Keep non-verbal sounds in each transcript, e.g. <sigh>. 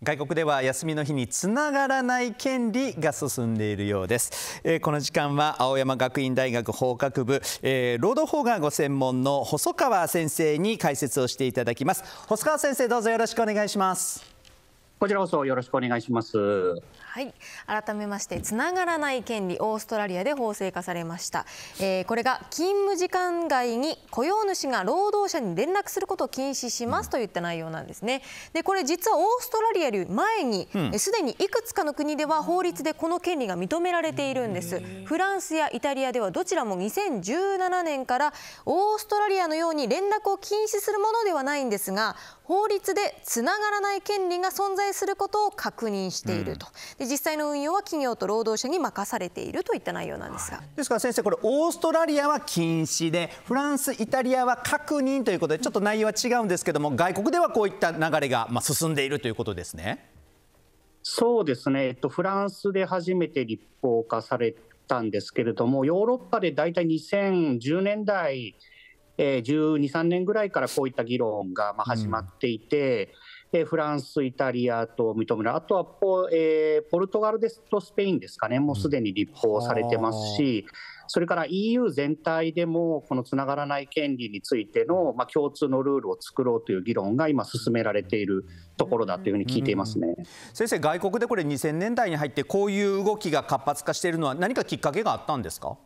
外国では休みの日につながらない権利が進んでいるようです、えー、この時間は青山学院大学法学部、えー、労働法がご専門の細川先生に解説をしていただきます細川先生どうぞよろしくお願いしますこちらこそよろしくお願いしますはい改めましてつながらない権利オーストラリアで法制化されました、えー、これが勤務時間外に雇用主が労働者に連絡することを禁止しますといった内容なんですねでこれ実はオーストラリアより前にすで、うん、にいくつかの国では法律でこの権利が認められているんですフランスやイタリアではどちらも2017年からオーストラリアのように連絡を禁止するものではないんですが法律でつながらない権利が存在することを確認していると、うん、で実際の運用は企業と労働者に任されているといった内容なんですがですから先生これオーストラリアは禁止でフランスイタリアは確認ということでちょっと内容は違うんですけども外国ではこういった流れがまあ進んでいるということですね。そうですね、えっと、フランスで初めて立法化されたんですけれどもヨーロッパで大体2010年代えー、12、3年ぐらいからこういった議論がまあ始まっていて、うん、フランス、イタリアと認める、あとはポ,、えー、ポルトガルですとスペインですかね、もうすでに立法されてますし、うん、それから EU 全体でも、このつながらない権利についての、まあ、共通のルールを作ろうという議論が今、進められているところだというふうに聞いていますね、うん、先生、外国でこれ、2000年代に入って、こういう動きが活発化しているのは、何かきっかけがあったんですか。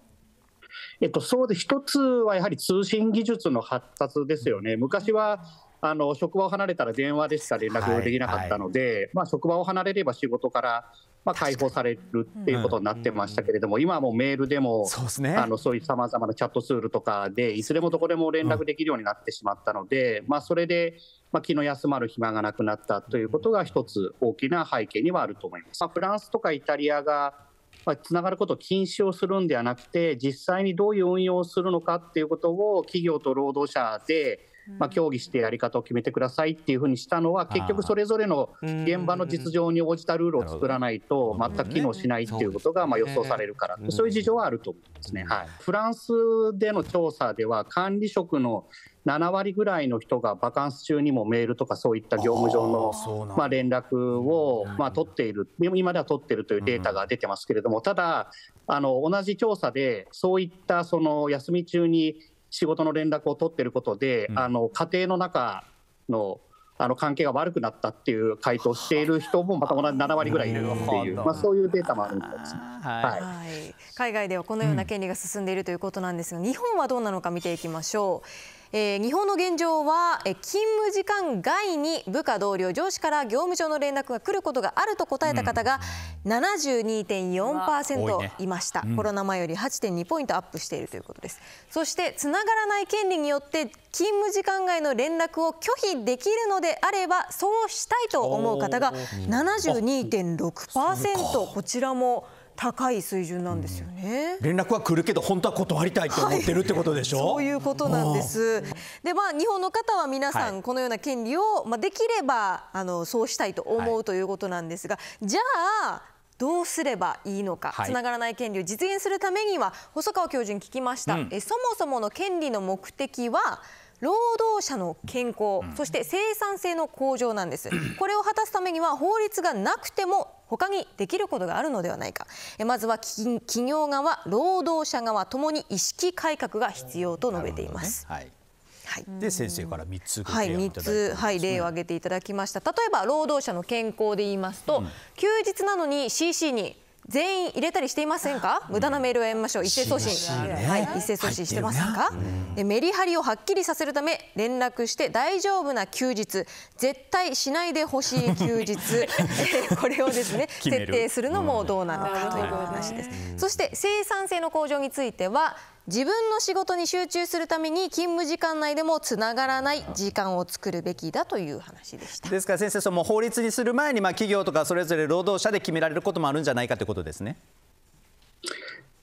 えっと、そうで、一つはやはり通信技術の発達ですよね。昔はあの職場を離れたら電話でしか連絡ができなかったので、はいはい、まあ、職場を離れれば仕事からまあ、解放されるっていうことになってましたけれども、うんうん、今はもうメールでも、そう、ね、あのそういうさまざまなチャットツールとかで、いつでもどこでも連絡できるようになってしまったので、うん、まあ、それで、まあ、気の休まる暇がなくなったということが、一つ大きな背景にはあると思います。まあ、フランスとかイタリアがつながることを禁止をするんではなくて実際にどういう運用をするのかっていうことを企業と労働者でまあ、協議してやり方を決めてくださいっていうふうにしたのは、結局それぞれの現場の実情に応じたルールを作らないと、全く機能しないっていうことがまあ予想されるから、そういう事情はあると思うんですね。はい、フランスでの調査では、管理職の7割ぐらいの人がバカンス中にもメールとかそういった業務上のまあ連絡をまあ取っている、今では取っているというデータが出てますけれども、ただ、あの同じ調査で、そういったその休み中に仕事の連絡を取っていることで、うん、あの家庭の中のあの関係が悪くなったっていう回答している人もまた同じ7割ぐらいいるっていう、まあ、そういうデータもあるんです、はい、はい、海外ではこのような権利が進んでいるということなんですが、うん、日本はどうなのか見ていきましょう。えー、日本の現状は、えー、勤務時間外に部下同僚上司から業務上の連絡が来ることがあると答えた方が72.4%いました、ねうん、コロナ前より8.2ポイントアップしているということですそしてつながらない権利によって勤務時間外の連絡を拒否できるのであればそうしたいと思う方が72.6%こちらも。高い水準なんですよね、連絡は来るけど本当は断りたいと思ってるってことでしょ、はい、そういうことなんですでまあ日本の方は皆さんこのような権利を、まあ、できればあのそうしたいと思うということなんですが、はい、じゃあどうすればいいのか、はい、つながらない権利を実現するためには細川教授に聞きました、うん、えそもそもの権利の目的は労働者の健康、そして生産性の向上なんです。これを果たすためには法律がなくても他にできることがあるのではないかまずは企業側労働者側ともに意識改革が必要と述べています。はいで先生から3つはい、3つ、はい、例を挙げていただきました例えば労働者の健康で言いますと、うん、休日なのに CC に全員入れたりしていませんか、無駄なメールをやめましょう、一斉送信、はい、一斉送信してませんか、でメリハリをはっきりさせるため、連絡して大丈夫な休日、絶対しないでほしい休日、<laughs> <laughs> これをですね設定するのもどうなのかという話です。そして生産性の向上については自分の仕事に集中するために勤務時間内でもつながらない時間を作るべきだという話でしたですから先生その法律にする前に、まあ、企業とかそれぞれ労働者で決められることもあるんじゃないかということですね。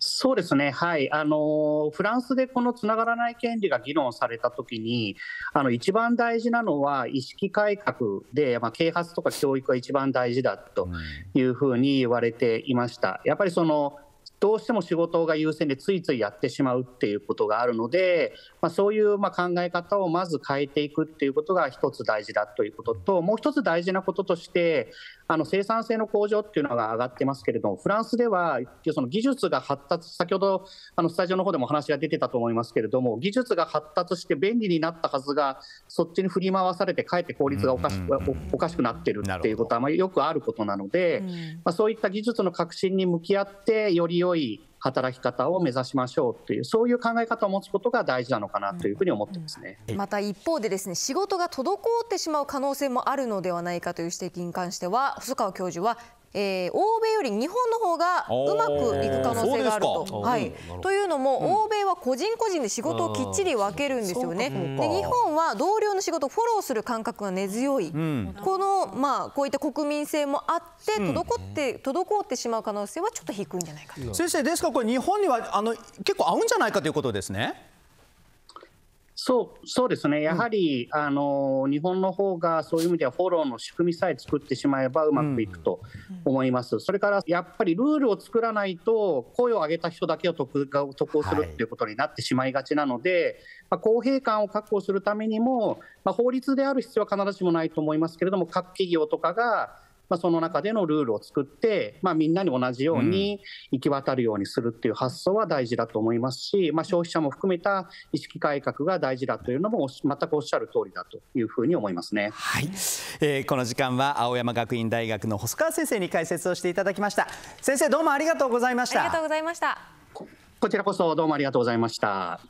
そうですね、はいあのフランスでこのつながらない権利が議論されたときにあの、一番大事なのは意識改革で、まあ、啓発とか教育が一番大事だというふうに言われていました。やっぱりそのどうしても仕事が優先でついついやってしまうっていうことがあるので、まあ、そういうま考え方をまず変えていくっていうことが一つ大事だということともう一つ大事なこととしてあの生産性の向上っていうのが上がってますけれども、フランスではその技術が発達、先ほどあのスタジオの方でも話が出てたと思いますけれども、技術が発達して便利になったはずが、そっちに振り回されて、かえって効率がおかし,、おかしくなってるっていうことは、よくあることなので、まあ、そういった技術の革新に向き合って、より良い働き方を目指しましょうというそういう考え方を持つことが大事なのかなというふうに思ってますね、うんうん、また一方でですね仕事が滞ってしまう可能性もあるのではないかという指摘に関しては細川教授はえー、欧米より日本の方がうまくいく可能性があると。はい、というのも、欧米は個人個人で仕事をきっちり分けるんですよね。で日本は同僚の仕事をフォローする感覚が根強い、うん、この、まあ、こういった国民性もあって滞って、滞ってしまう可能性はちょっと低いんじゃないかと先生ですからこれ日本にはあの結構合うんじゃないかということですね。そうそうですね、やはり、うん、あの日本の方がそういう意味ではフォローの仕組みさえ作ってしまえばうまくいくと思います、うん、それからやっぱりルールを作らないと、声を上げた人だけを得得をするっていうことになってしまいがちなので、はい、まあ、公平感を確保するためにも、まあ、法律である必要は必ずしもないと思いますけれども、各企業とかが、まあ、その中でのルールを作って、まあ、みんなに同じように行き渡るようにするっていう発想は大事だと思いますし、まあ、消費者も含めた意識改革が大事だというのも全くおっしゃる通りだというふうに思いますね、はいえー、この時間は青山学院大学の細川先生に解説をしていただきました先生どうもありがとうございましたありがとうございましたこちらこそどうもありがとうございました。